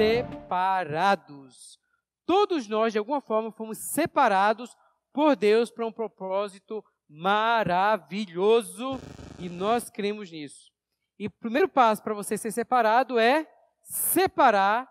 separados. Todos nós, de alguma forma, fomos separados por Deus para um propósito maravilhoso e nós cremos nisso. E o primeiro passo para você ser separado é separar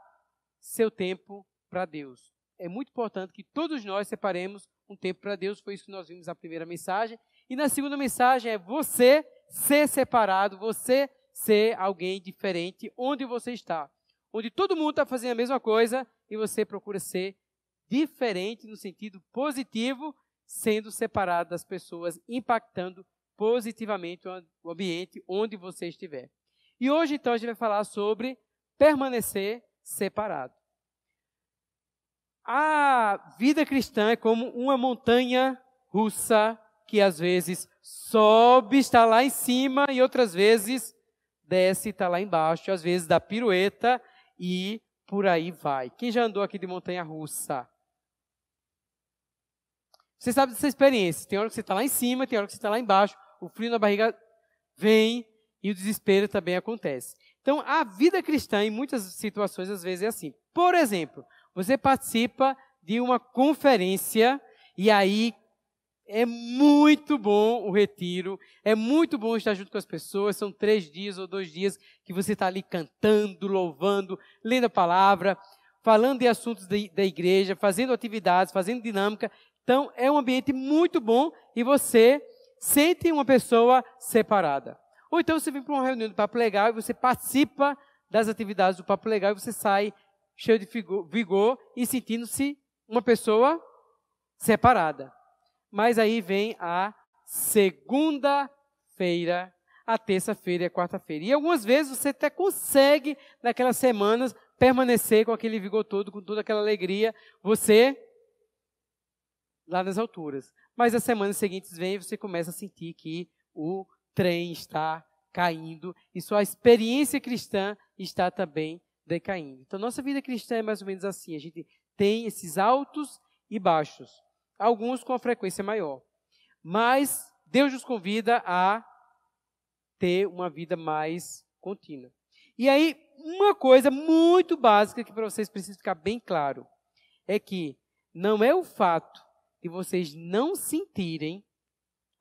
seu tempo para Deus. É muito importante que todos nós separemos um tempo para Deus, foi isso que nós vimos na primeira mensagem. E na segunda mensagem é você ser separado, você ser alguém diferente onde você está onde todo mundo está fazendo a mesma coisa e você procura ser diferente no sentido positivo, sendo separado das pessoas, impactando positivamente o ambiente onde você estiver. E hoje, então, a gente vai falar sobre permanecer separado. A vida cristã é como uma montanha russa que às vezes sobe, está lá em cima, e outras vezes desce, está lá embaixo, às vezes dá pirueta, e por aí vai. Quem já andou aqui de montanha russa? Você sabe dessa experiência. Tem hora que você está lá em cima, tem hora que você está lá embaixo. O frio na barriga vem e o desespero também acontece. Então, a vida cristã, em muitas situações, às vezes é assim. Por exemplo, você participa de uma conferência e aí é muito bom o retiro, é muito bom estar junto com as pessoas. São três dias ou dois dias que você está ali cantando, louvando, lendo a palavra, falando de assuntos de, da igreja, fazendo atividades, fazendo dinâmica. Então, é um ambiente muito bom e você sente uma pessoa separada. Ou então você vem para uma reunião do Papo Legal e você participa das atividades do Papo Legal e você sai cheio de vigor e sentindo-se uma pessoa separada. Mas aí vem a segunda-feira, a terça-feira e a quarta-feira. E algumas vezes você até consegue, naquelas semanas, permanecer com aquele vigor todo, com toda aquela alegria, você lá nas alturas. Mas as semanas seguintes vêm e você começa a sentir que o trem está caindo e sua experiência cristã está também decaindo. Então, nossa vida cristã é mais ou menos assim: a gente tem esses altos e baixos alguns com a frequência maior. Mas Deus nos convida a ter uma vida mais contínua. E aí, uma coisa muito básica que para vocês precisa ficar bem claro é que não é o fato de vocês não sentirem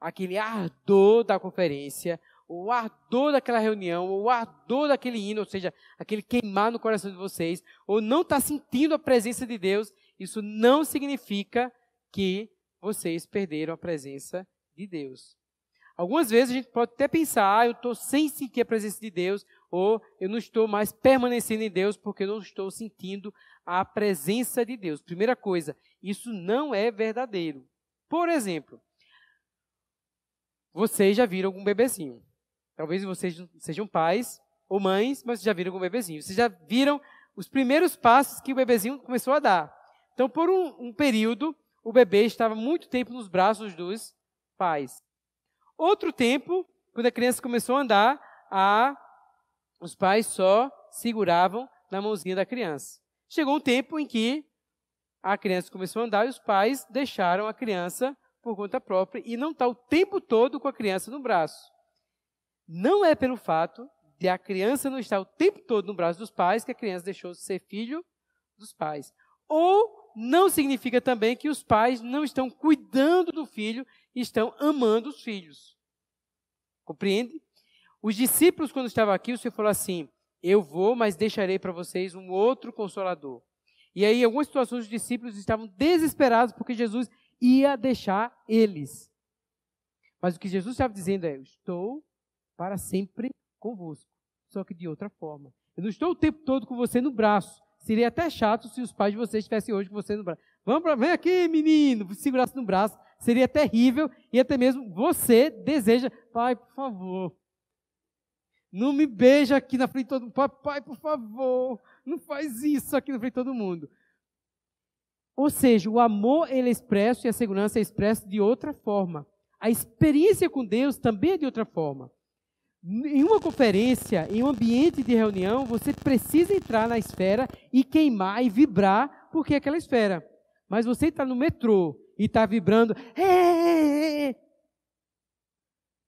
aquele ardor da conferência, o ardor daquela reunião, o ardor daquele hino, ou seja, aquele queimar no coração de vocês, ou não estar tá sentindo a presença de Deus, isso não significa que vocês perderam a presença de Deus. Algumas vezes a gente pode até pensar, ah, eu estou sem sentir a presença de Deus, ou eu não estou mais permanecendo em Deus porque eu não estou sentindo a presença de Deus. Primeira coisa, isso não é verdadeiro. Por exemplo, vocês já viram algum bebezinho. Talvez vocês sejam pais ou mães, mas já viram algum bebezinho. Vocês já viram os primeiros passos que o bebezinho começou a dar. Então, por um, um período, o bebê estava muito tempo nos braços dos pais. Outro tempo, quando a criança começou a andar, a, os pais só seguravam na mãozinha da criança. Chegou um tempo em que a criança começou a andar e os pais deixaram a criança por conta própria e não está o tempo todo com a criança no braço. Não é pelo fato de a criança não estar o tempo todo no braço dos pais que a criança deixou de ser filho dos pais. Ou não significa também que os pais não estão cuidando do filho e estão amando os filhos. Compreende? Os discípulos, quando estavam aqui, o Senhor falou assim: Eu vou, mas deixarei para vocês um outro consolador. E aí, em algumas situações, os discípulos estavam desesperados porque Jesus ia deixar eles. Mas o que Jesus estava dizendo é: Eu estou para sempre convosco, só que de outra forma. Eu não estou o tempo todo com você no braço, Seria até chato se os pais de vocês estivessem hoje com você no braço. Vamos para vem aqui, menino, segurasse no braço. Seria terrível e até mesmo você deseja, pai, por favor, não me beija aqui na frente de todo mundo. Papai, por favor, não faz isso aqui na frente de todo mundo. Ou seja, o amor ele é expresso e a segurança é expressa de outra forma. A experiência com Deus também é de outra forma em uma conferência, em um ambiente de reunião, você precisa entrar na esfera e queimar e vibrar, porque é aquela esfera. Mas você está no metrô e está vibrando.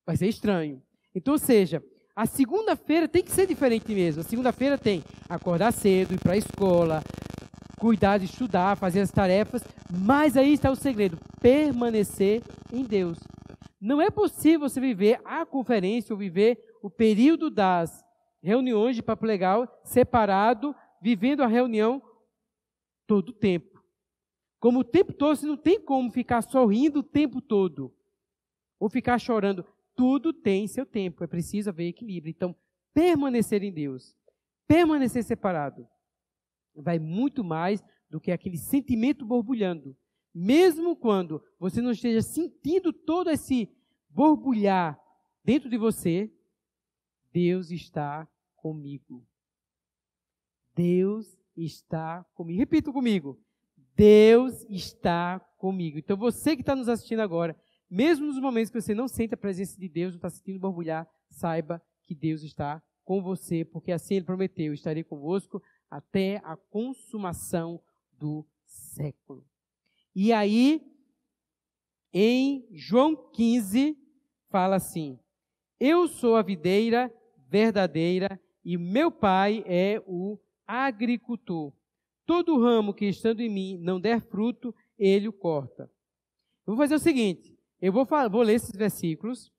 Vai ser estranho. Então, ou seja, a segunda-feira tem que ser diferente mesmo. A segunda-feira tem acordar cedo, ir para a escola, cuidar de estudar, fazer as tarefas. Mas aí está o segredo: permanecer em Deus. Não é possível você viver a conferência ou viver o período das reuniões de papo legal separado, vivendo a reunião todo o tempo. Como o tempo todo, você não tem como ficar sorrindo o tempo todo. Ou ficar chorando. Tudo tem seu tempo. É preciso haver equilíbrio. Então, permanecer em Deus. Permanecer separado. Vai muito mais do que aquele sentimento borbulhando. Mesmo quando você não esteja sentindo todo esse borbulhar dentro de você, Deus está comigo. Deus está comigo. Repito comigo. Deus está comigo. Então você que está nos assistindo agora, mesmo nos momentos que você não sente a presença de Deus, não está sentindo borbulhar, saiba que Deus está com você, porque assim ele prometeu: estarei convosco até a consumação do século. E aí, em João 15, fala assim: Eu sou a videira verdadeira, e meu Pai é o agricultor. Todo ramo que estando em mim não der fruto, ele o corta. vou fazer o seguinte: eu vou, falar, vou ler esses versículos,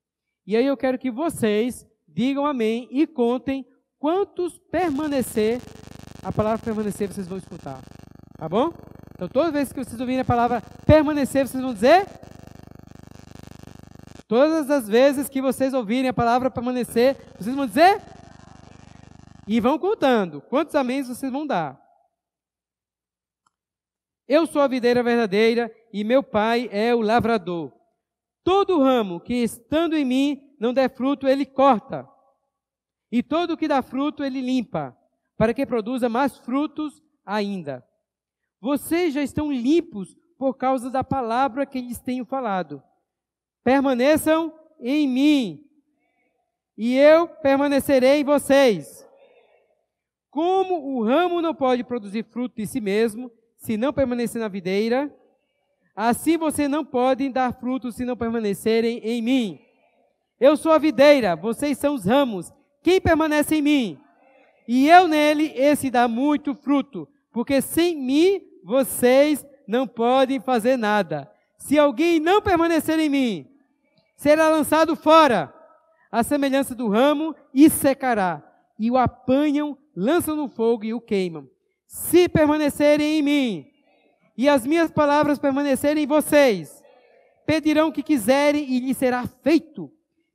e aí eu quero que vocês digam amém e contem quantos permanecer, a palavra permanecer vocês vão escutar. Tá bom? Então, toda vez que vocês ouvirem a palavra permanecer, vocês vão dizer Todas as vezes que vocês ouvirem a palavra permanecer, vocês vão dizer? E vão contando. Quantos amém vocês vão dar? Eu sou a videira verdadeira e meu pai é o lavrador. Todo ramo que estando em mim não der fruto, ele corta. E todo que dá fruto, ele limpa, para que produza mais frutos ainda. Vocês já estão limpos por causa da palavra que lhes tenho falado. Permaneçam em mim, e eu permanecerei em vocês. Como o ramo não pode produzir fruto de si mesmo, se não permanecer na videira, assim vocês não podem dar fruto se não permanecerem em mim. Eu sou a videira, vocês são os ramos. Quem permanece em mim e eu nele, esse dá muito fruto, porque sem mim vocês não podem fazer nada. Se alguém não permanecer em mim será lançado fora, à semelhança do ramo, e secará. E o apanham, lançam no fogo e o queimam. Se permanecerem em mim, e as minhas palavras permanecerem em vocês, pedirão o que quiserem e lhe será feito.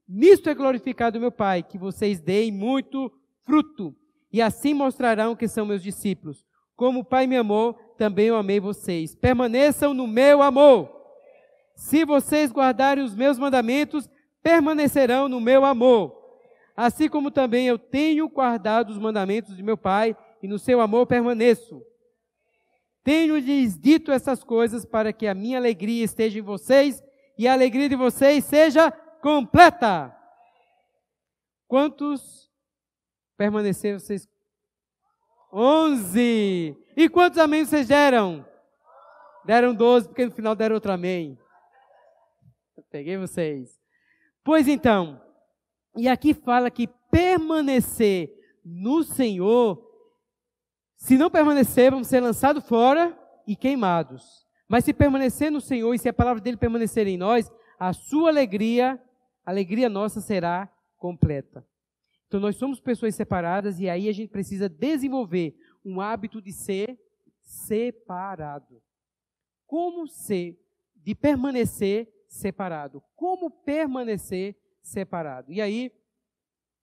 Nisto é glorificado meu Pai, que vocês deem muito fruto, e assim mostrarão que são meus discípulos. Como o Pai me amou, também eu amei vocês. Permaneçam no meu amor. Se vocês guardarem os meus mandamentos, permanecerão no meu amor. Assim como também eu tenho guardado os mandamentos de meu Pai, e no seu amor permaneço. Tenho-lhes dito essas coisas para que a minha alegria esteja em vocês e a alegria de vocês seja completa. Quantos permaneceram vocês? Onze. E quantos amém vocês deram? Deram doze, porque no final deram outro amém. Peguei vocês. Pois então, e aqui fala que permanecer no Senhor, se não permanecer, vamos ser lançados fora e queimados. Mas se permanecer no Senhor e se a palavra dele permanecer em nós, a sua alegria, a alegria nossa será completa. Então nós somos pessoas separadas e aí a gente precisa desenvolver um hábito de ser separado. Como ser, de permanecer separado. Como permanecer separado? E aí,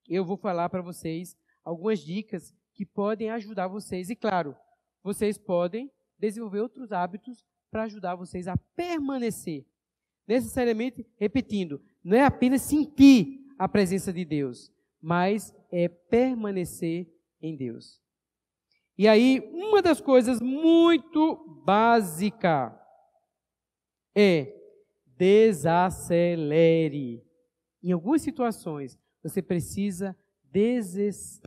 eu vou falar para vocês algumas dicas que podem ajudar vocês. E claro, vocês podem desenvolver outros hábitos para ajudar vocês a permanecer. Necessariamente, repetindo, não é apenas sentir a presença de Deus, mas é permanecer em Deus. E aí, uma das coisas muito básica é desacelere. Em algumas situações, você precisa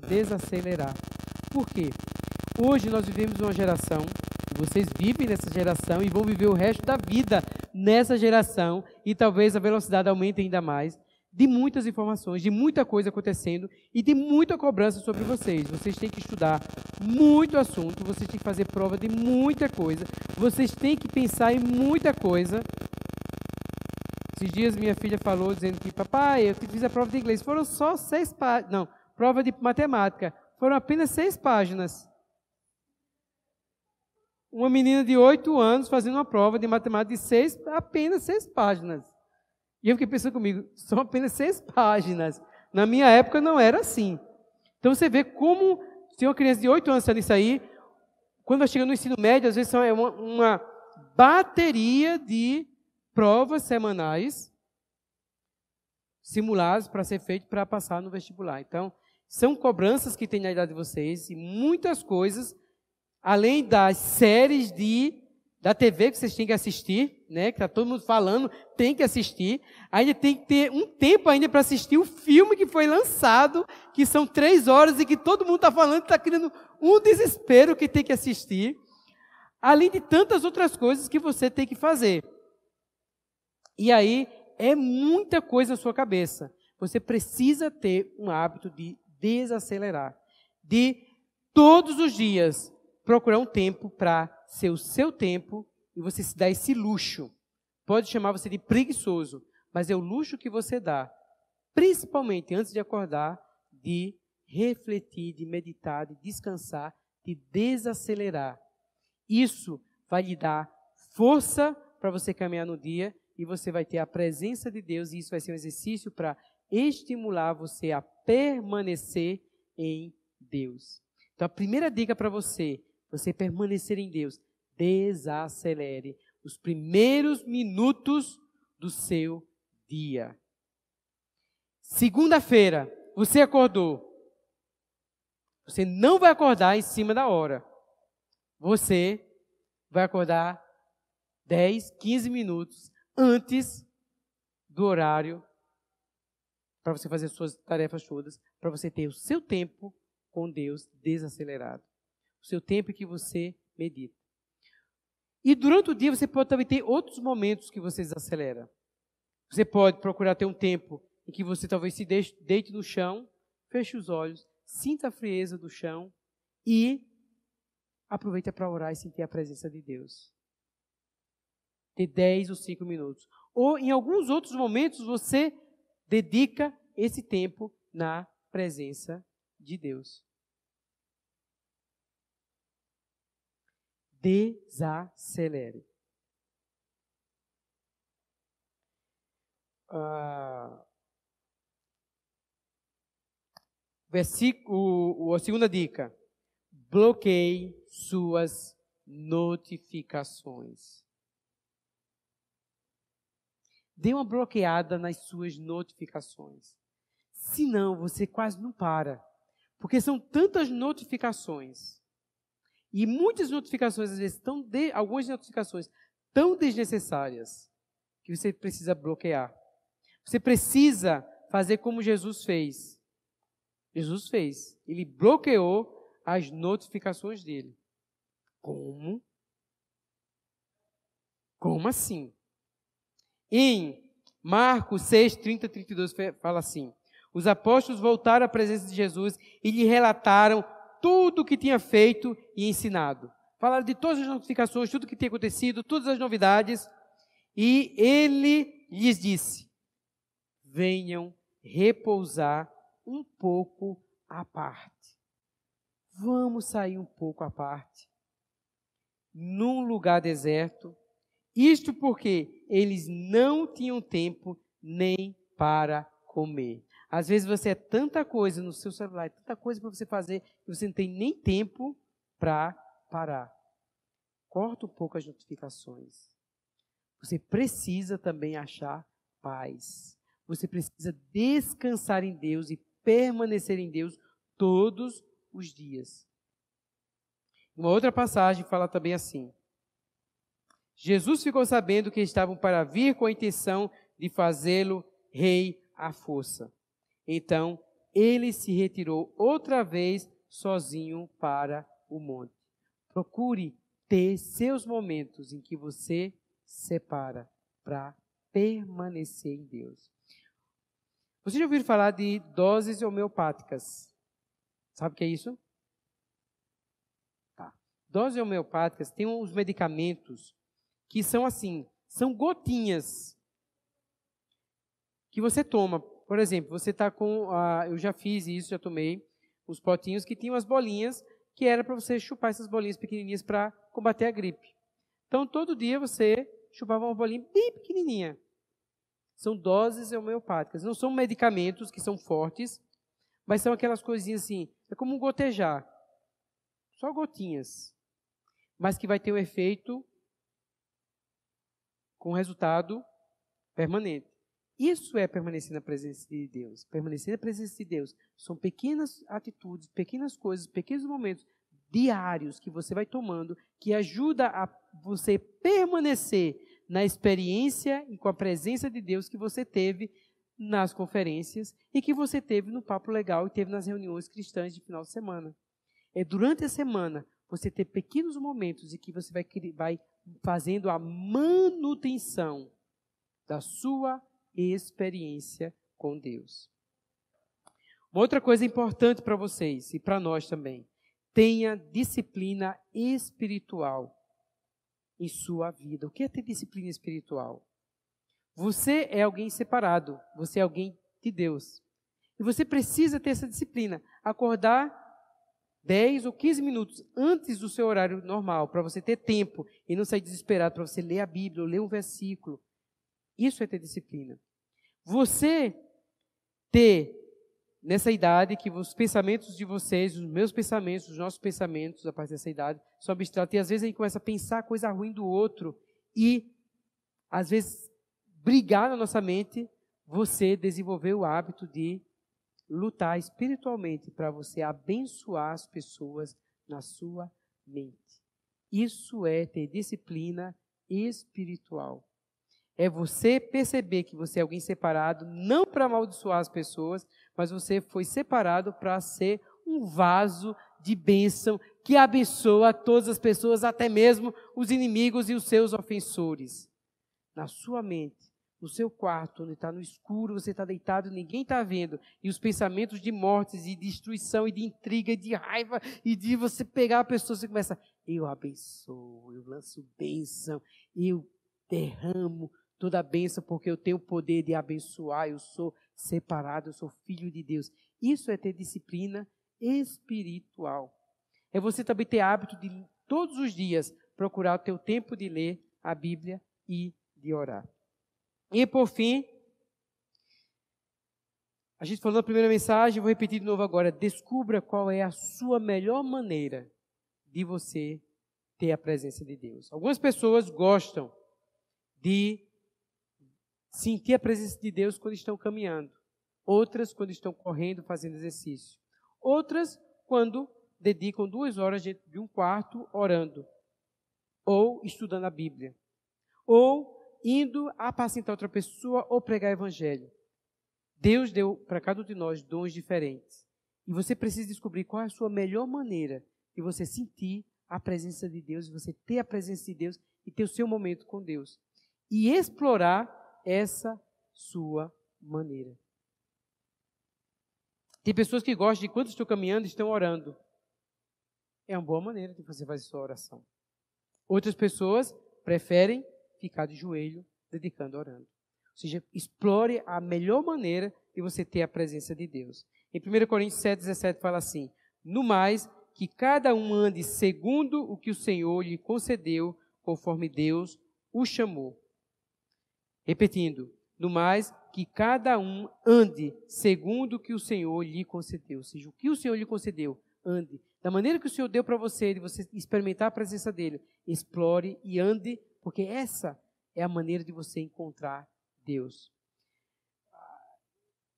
desacelerar. Por quê? Hoje nós vivemos uma geração, vocês vivem nessa geração e vão viver o resto da vida nessa geração, e talvez a velocidade aumente ainda mais, de muitas informações, de muita coisa acontecendo e de muita cobrança sobre vocês. Vocês têm que estudar muito assunto, vocês têm que fazer prova de muita coisa, vocês têm que pensar em muita coisa esses dias minha filha falou dizendo que, papai, eu fiz a prova de inglês. Foram só seis páginas. Não, prova de matemática. Foram apenas seis páginas. Uma menina de oito anos fazendo uma prova de matemática de seis, apenas seis páginas. E eu fiquei pensando comigo, são apenas seis páginas. Na minha época não era assim. Então você vê como, se uma criança de oito anos fazendo isso aí, quando vai chegando no ensino médio, às vezes é uma, uma bateria de provas semanais simulados para ser feito para passar no vestibular. Então, são cobranças que tem na idade de vocês e muitas coisas, além das séries de da TV que vocês têm que assistir, né? Que tá todo mundo falando, tem que assistir. Ainda tem que ter um tempo ainda para assistir o filme que foi lançado, que são três horas e que todo mundo está falando, está criando um desespero que tem que assistir. Além de tantas outras coisas que você tem que fazer. E aí é muita coisa na sua cabeça. Você precisa ter um hábito de desacelerar, de todos os dias procurar um tempo para ser o seu tempo e você se dar esse luxo. Pode chamar você de preguiçoso, mas é o luxo que você dá, principalmente antes de acordar, de refletir, de meditar, de descansar, de desacelerar. Isso vai lhe dar força para você caminhar no dia e você vai ter a presença de Deus, e isso vai ser um exercício para estimular você a permanecer em Deus. Então, a primeira dica para você, você permanecer em Deus, desacelere os primeiros minutos do seu dia. Segunda-feira, você acordou. Você não vai acordar em cima da hora. Você vai acordar 10, 15 minutos antes do horário para você fazer suas tarefas todas, para você ter o seu tempo com Deus desacelerado. O seu tempo que você medita. E durante o dia você pode também ter outros momentos que você desacelera. Você pode procurar ter um tempo em que você talvez se deite no chão, feche os olhos, sinta a frieza do chão e aproveita para orar e sentir a presença de Deus de 10 ou 5 minutos. Ou em alguns outros momentos você dedica esse tempo na presença de Deus. Desacelere. Ah, versículo, a segunda dica. Bloqueie suas notificações. Dê uma bloqueada nas suas notificações. Senão, você quase não para. Porque são tantas notificações. E muitas notificações, às vezes, tão de, algumas notificações tão desnecessárias que você precisa bloquear. Você precisa fazer como Jesus fez. Jesus fez. Ele bloqueou as notificações dele. Como? Como assim? Em Marcos 6, 30, 32, fala assim: Os apóstolos voltaram à presença de Jesus e lhe relataram tudo o que tinha feito e ensinado. Falaram de todas as notificações, tudo o que tinha acontecido, todas as novidades. E ele lhes disse: Venham repousar um pouco à parte. Vamos sair um pouco à parte. Num lugar deserto. Isto porque eles não tinham tempo nem para comer. Às vezes você é tanta coisa no seu celular, é tanta coisa para você fazer, que você não tem nem tempo para parar. Corta um pouco as notificações. Você precisa também achar paz. Você precisa descansar em Deus e permanecer em Deus todos os dias. Uma outra passagem fala também assim: Jesus ficou sabendo que estavam para vir com a intenção de fazê-lo rei à força. Então, ele se retirou outra vez sozinho para o monte. Procure ter seus momentos em que você separa para permanecer em Deus. Você já ouviu falar de doses homeopáticas? Sabe o que é isso? Tá. Doses homeopáticas tem os medicamentos que são assim, são gotinhas que você toma. Por exemplo, você está com, ah, eu já fiz isso, já tomei os potinhos que tinham as bolinhas, que era para você chupar essas bolinhas pequenininhas para combater a gripe. Então todo dia você chupava uma bolinha bem pequenininha. São doses homeopáticas, não são medicamentos que são fortes, mas são aquelas coisinhas assim, é como um gotejar. Só gotinhas. Mas que vai ter um efeito com resultado permanente. Isso é permanecer na presença de Deus. Permanecer na presença de Deus são pequenas atitudes, pequenas coisas, pequenos momentos diários que você vai tomando que ajuda a você permanecer na experiência e com a presença de Deus que você teve nas conferências e que você teve no papo legal e teve nas reuniões cristãs de final de semana. É durante a semana você ter pequenos momentos em que você vai, vai fazendo a manutenção da sua experiência com Deus. Uma outra coisa importante para vocês e para nós também: tenha disciplina espiritual em sua vida. O que é ter disciplina espiritual? Você é alguém separado, você é alguém de Deus. E você precisa ter essa disciplina. Acordar 10 ou 15 minutos antes do seu horário normal, para você ter tempo e não sair desesperado, para você ler a Bíblia, ou ler um versículo. Isso é ter disciplina. Você ter, nessa idade, que os pensamentos de vocês, os meus pensamentos, os nossos pensamentos, a partir dessa idade, são abstratos. E às vezes a gente começa a pensar coisa ruim do outro e, às vezes, brigar na nossa mente. Você desenvolver o hábito de lutar espiritualmente para você abençoar as pessoas na sua mente. Isso é ter disciplina espiritual. É você perceber que você é alguém separado, não para amaldiçoar as pessoas, mas você foi separado para ser um vaso de bênção que abençoa todas as pessoas, até mesmo os inimigos e os seus ofensores. Na sua mente, no seu quarto, onde está no escuro, você está deitado, ninguém está vendo, e os pensamentos de mortes e destruição e de intriga e de raiva e de você pegar a pessoa, você começa, eu abençoo, eu lanço bênção, eu derramo toda a bênção porque eu tenho o poder de abençoar, eu sou separado, eu sou filho de Deus. Isso é ter disciplina espiritual. É você também ter hábito de todos os dias procurar o teu tempo de ler a Bíblia e de orar. E por fim, a gente falou na primeira mensagem, vou repetir de novo agora. Descubra qual é a sua melhor maneira de você ter a presença de Deus. Algumas pessoas gostam de sentir a presença de Deus quando estão caminhando, outras quando estão correndo, fazendo exercício, outras quando dedicam duas horas dentro de um quarto orando ou estudando a Bíblia, ou indo apacentar outra pessoa ou pregar evangelho. Deus deu para cada um de nós dons diferentes. E você precisa descobrir qual é a sua melhor maneira de você sentir a presença de Deus, de você ter a presença de Deus e ter o seu momento com Deus. E explorar essa sua maneira. Tem pessoas que gostam de quando estão caminhando, estão orando. É uma boa maneira de você fazer sua oração. Outras pessoas preferem ficar de joelho, dedicando, orando. Ou seja, explore a melhor maneira de você ter a presença de Deus. Em 1 Coríntios 7, 17 fala assim: No mais, que cada um ande segundo o que o Senhor lhe concedeu, conforme Deus o chamou. Repetindo, no mais, que cada um ande segundo o que o Senhor lhe concedeu. Ou seja, o que o Senhor lhe concedeu, ande. Da maneira que o Senhor deu para você, de você experimentar a presença dele, explore e ande porque essa é a maneira de você encontrar Deus.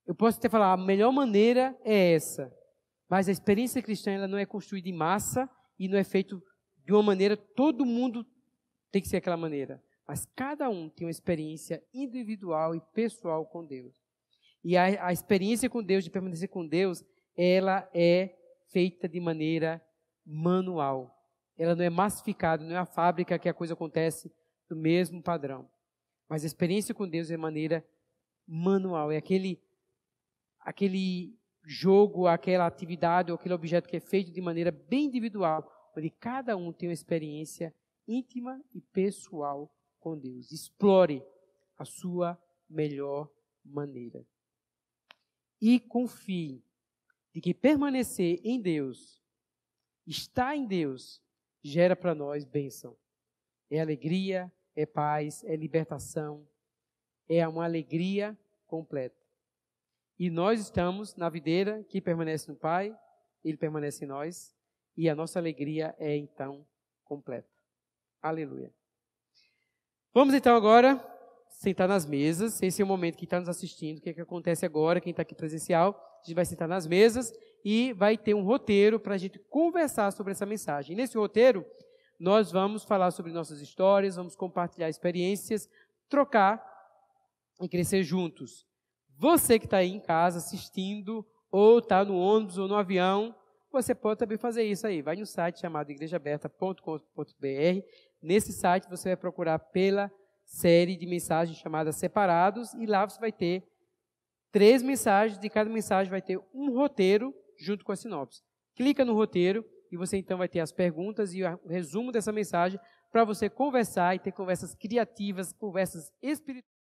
Eu posso até falar, a melhor maneira é essa. Mas a experiência cristã ela não é construída em massa e não é feito de uma maneira, todo mundo tem que ser aquela maneira. Mas cada um tem uma experiência individual e pessoal com Deus. E a, a experiência com Deus, de permanecer com Deus, ela é feita de maneira manual. Ela não é massificada, não é a fábrica que a coisa acontece do mesmo padrão. Mas a experiência com Deus é maneira manual, é aquele aquele jogo, aquela atividade ou aquele objeto que é feito de maneira bem individual, onde cada um tem uma experiência íntima e pessoal com Deus. Explore a sua melhor maneira. E confie de que permanecer em Deus, estar em Deus, gera para nós bênção. É alegria, é paz, é libertação, é uma alegria completa. E nós estamos na videira que permanece no Pai, Ele permanece em nós, e a nossa alegria é então completa. Aleluia. Vamos então agora sentar nas mesas. Esse é o momento que está nos assistindo. O que, é que acontece agora? Quem está aqui presencial, a gente vai sentar nas mesas e vai ter um roteiro para a gente conversar sobre essa mensagem. nesse roteiro, nós vamos falar sobre nossas histórias, vamos compartilhar experiências, trocar e crescer juntos. Você que está aí em casa assistindo, ou está no ônibus ou no avião, você pode também fazer isso aí. Vai no site chamado igrejaaberta.com.br. Nesse site você vai procurar pela série de mensagens chamada Separados e lá você vai ter três mensagens. De cada mensagem vai ter um roteiro junto com a sinopse. Clica no roteiro e você então vai ter as perguntas e o resumo dessa mensagem para você conversar e ter conversas criativas, conversas espirituais.